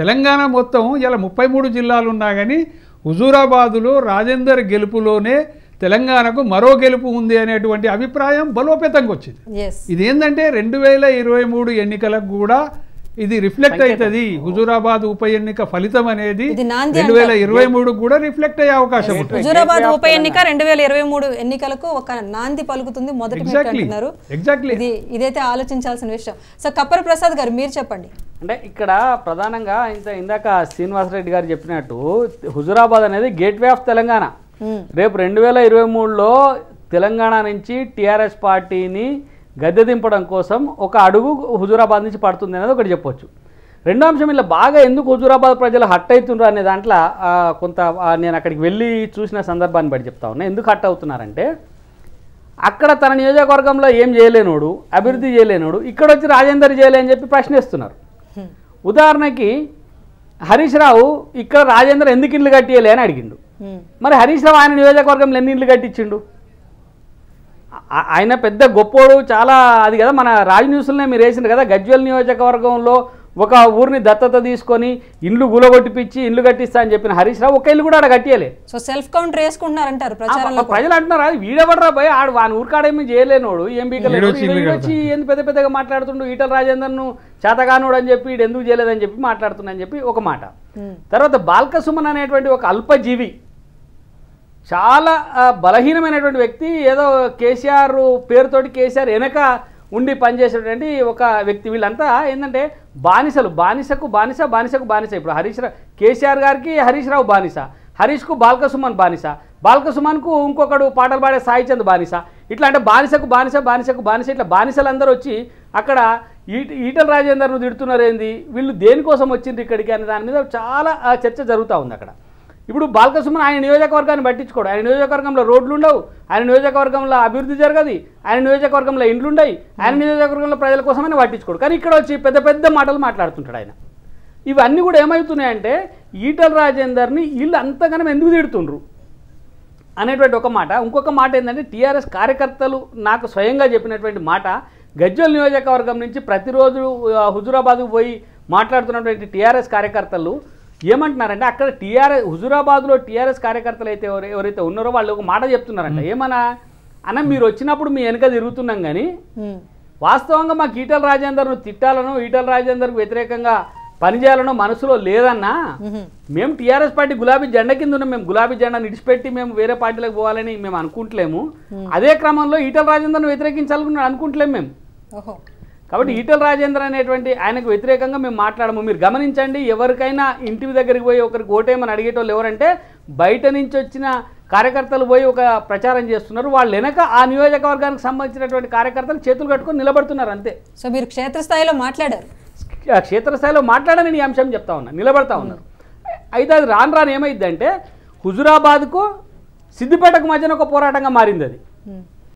తెలంగాణ మొత్తం ఇలా ముప్పై మూడు జిల్లాలు ఉన్నా కానీ హుజూరాబాదులో రాజేందర్ గెలుపులోనే తెలంగాణకు మరో గెలుపు ఉంది అనేటువంటి అభిప్రాయం బలోపేతంగా వచ్చింది ఇది ఏంటంటే రెండు వేల ఇరవై మూడు ఎన్నికలకు కూడా ఇది రిఫ్లెక్ట్ అవుతుంది హుజూరాబాద్ ఉప ఎన్నిక ఫలితం అనేది రెండు వేల ఇరవై మూడు కూడా రిఫ్లెక్ట్ అయ్యే అవకాశం ఉంటుంది హుజూరాబాద్ ఉప ఎన్నిక రెండు వేల ఇరవై మూడు ఎన్నికలకు ఒక నాంది పలుకుతుంది మొదటి ఎగ్జాక్ట్లీ ఇదైతే ఆలోచించాల్సిన విషయం సో కప్పర్ ప్రసాద్ గారు మీరు చెప్పండి అంటే ఇక్కడ ప్రధానంగా ఇంత ఇందాక శ్రీనివాసరెడ్డి గారు చెప్పినట్టు హుజురాబాద్ అనేది గేట్వే ఆఫ్ తెలంగాణ రేపు రెండు వేల ఇరవై మూడులో తెలంగాణ నుంచి టీఆర్ఎస్ పార్టీని గద్దె దింపడం కోసం ఒక అడుగు హుజురాబాద్ నుంచి పడుతుంది అనేది ఒకటి చెప్పొచ్చు రెండో అంశం ఇలా బాగా ఎందుకు హుజురాబాద్ ప్రజలు హట్ అవుతున్నారు అనే దాంట్లో కొంత నేను అక్కడికి వెళ్ళి చూసిన సందర్భాన్ని బట్టి చెప్తా ఉన్నా ఎందుకు హట్ అవుతున్నారంటే అక్కడ తన నియోజకవర్గంలో ఏం చేయలేనోడు అభివృద్ధి చేయలేనోడు ఇక్కడ వచ్చి రాజేందర్ చేయలే అని చెప్పి ప్రశ్నిస్తున్నారు Hmm. ఉదాహరణకి హరీష్ రావు ఇక్కడ రాజేంద్ర ఎందుకు ఇండ్లు కట్టియలే అని అడిగిండు hmm. మరి హరీష్ రావు ఆయన నియోజకవర్గంలో ఎన్ని ఇండ్లు కట్టించిండు ఆయన పెద్ద గొప్పోడు చాలా అది కదా మన రాజ్ న్యూస్లోనే మీరు వేసిండ్రు కదా గజ్వల్ నియోజకవర్గంలో ఒక ఊరిని దత్తత తీసుకొని ఇండ్లు గులగొట్టిపించి ఇండ్లు కట్టిస్తా అని చెప్పిన హరీష్ రావు ఒక ఇల్లు కూడా ఆడ కట్టియలే సో సెల్ఫ్ కౌంటర్ వేసుకుంటున్నారంటారు ప్రజలు అంటున్నారు అది వీడెవడరా పోయి ఆడు వాని ఊరికాడేమి చేయలేనోడు ఏం బీకలేడు వచ్చి పెద్ద పెద్దగా మాట్లాడుతుండు ఈటల రాజేందర్ను చేతగానోడు అని చెప్పి ఎందుకు చేయలేదని చెప్పి మాట్లాడుతున్నా అని చెప్పి ఒక మాట తర్వాత బాల్కసుమన్ అనేటువంటి ఒక అల్పజీవి చాలా బలహీనమైనటువంటి వ్యక్తి ఏదో కేసీఆర్ పేరుతోటి కేసీఆర్ వెనక ఉండి పనిచేసేటువంటి ఒక వ్యక్తి వీళ్ళంతా ఏంటంటే బానిసలు బానిసకు బానిస బానిసకు బానిస ఇప్పుడు హరీష్ కేసీఆర్ గారికి హరీష్ రావు బానిస హరీష్కు బాల్కసుమన్ బానిస బాల్కసుమన్కు ఇంకొకడు పాటలు పాడే సాయి చంద్ బానిస ఇట్లా అంటే బానిసకు బానిస బానిసకు బానిస ఇట్లా బానిసలందరూ వచ్చి అక్కడ ఈట ఈటల రాజేందర్ను ఏంది వీళ్ళు దేనికోసం వచ్చింది ఇక్కడికి అనే దాని మీద చాలా చర్చ జరుగుతూ ఉంది అక్కడ ఇప్పుడు బాలకృష్ణ ఆయన నియోజకవర్గాన్ని పట్టించుకోడు ఆయన నియోజకవర్గంలో రోడ్లు ఉండవు ఆయన నియోజకవర్గంలో అభివృద్ధి జరగదు ఆయన నియోజకవర్గంలో ఇండ్లు ఉండవు ఆయన hmm. నియోజకవర్గంలో ప్రజల కోసమని పట్టించుకోడు కానీ ఇక్కడ వచ్చి పెద్ద పెద్ద మాటలు మాట్లాడుతుంటాడు ఆయన ఇవన్నీ కూడా ఏమవుతున్నాయంటే ఈటల రాజేందర్ని వీళ్ళు అంతగానం ఎందుకు తిడుతుండ్రు అనేటువంటి ఒక మాట ఇంకొక మాట ఏంటంటే టీఆర్ఎస్ కార్యకర్తలు నాకు స్వయంగా చెప్పినటువంటి మాట గజ్జల్ నియోజకవర్గం నుంచి ప్రతిరోజు హుజురాబాద్కు పోయి మాట్లాడుతున్నటువంటి టీఆర్ఎస్ కార్యకర్తలు ఏమంటున్నారంటే అక్కడ టీఆర్ఎస్ హుజూరాబాద్లో టీఆర్ఎస్ కార్యకర్తలు అయితే ఎవరైతే ఉన్నారో వాళ్ళు ఒక మాట చెప్తున్నారంట ఏమన్నా అన్న మీరు వచ్చినప్పుడు మీ వెనక తిరుగుతున్నాం కానీ వాస్తవంగా మాకు ఈటల రాజేందర్ను తిట్టాలను ఈటల రాజేందర్కు వ్యతిరేకంగా పనిచేయాలనో మనసులో లేదన్నా మేము టీఆర్ఎస్ పార్టీ గులాబీ జెండా కింద ఉన్నాం మేము గులాబీ జెండా నిడిచిపెట్టి మేము వేరే పార్టీలకు పోవాలని మేము అనుకుంటలేము అదే క్రమంలో ఈటల రాజేందర్ను వ్యతిరేకించాలనుకున్నాడు అనుకుంటలేము మేము కాబట్టి ఈటల రాజేంద్ర అనేటువంటి ఆయనకు వ్యతిరేకంగా మేము మాట్లాడము మీరు గమనించండి ఎవరికైనా ఇంటి దగ్గరికి పోయి ఒకరికి ఓటేమని అడిగేటోళ్ళు ఎవరంటే బయట నుంచి వచ్చిన కార్యకర్తలు పోయి ఒక ప్రచారం చేస్తున్నారు వాళ్ళు వెనక ఆ నియోజకవర్గానికి సంబంధించినటువంటి కార్యకర్తలు చేతులు కట్టుకొని నిలబడుతున్నారు అంతే సో మీరు క్షేత్రస్థాయిలో మాట్లాడారు క్షేత్రస్థాయిలో మాట్లాడని ఈ అంశం చెప్తా ఉన్నా నిలబడతా ఉన్నారు అయితే అది రాను రాను ఏమైందంటే హుజురాబాద్కు సిద్దిపేటకు మధ్యన ఒక పోరాటంగా మారింది అది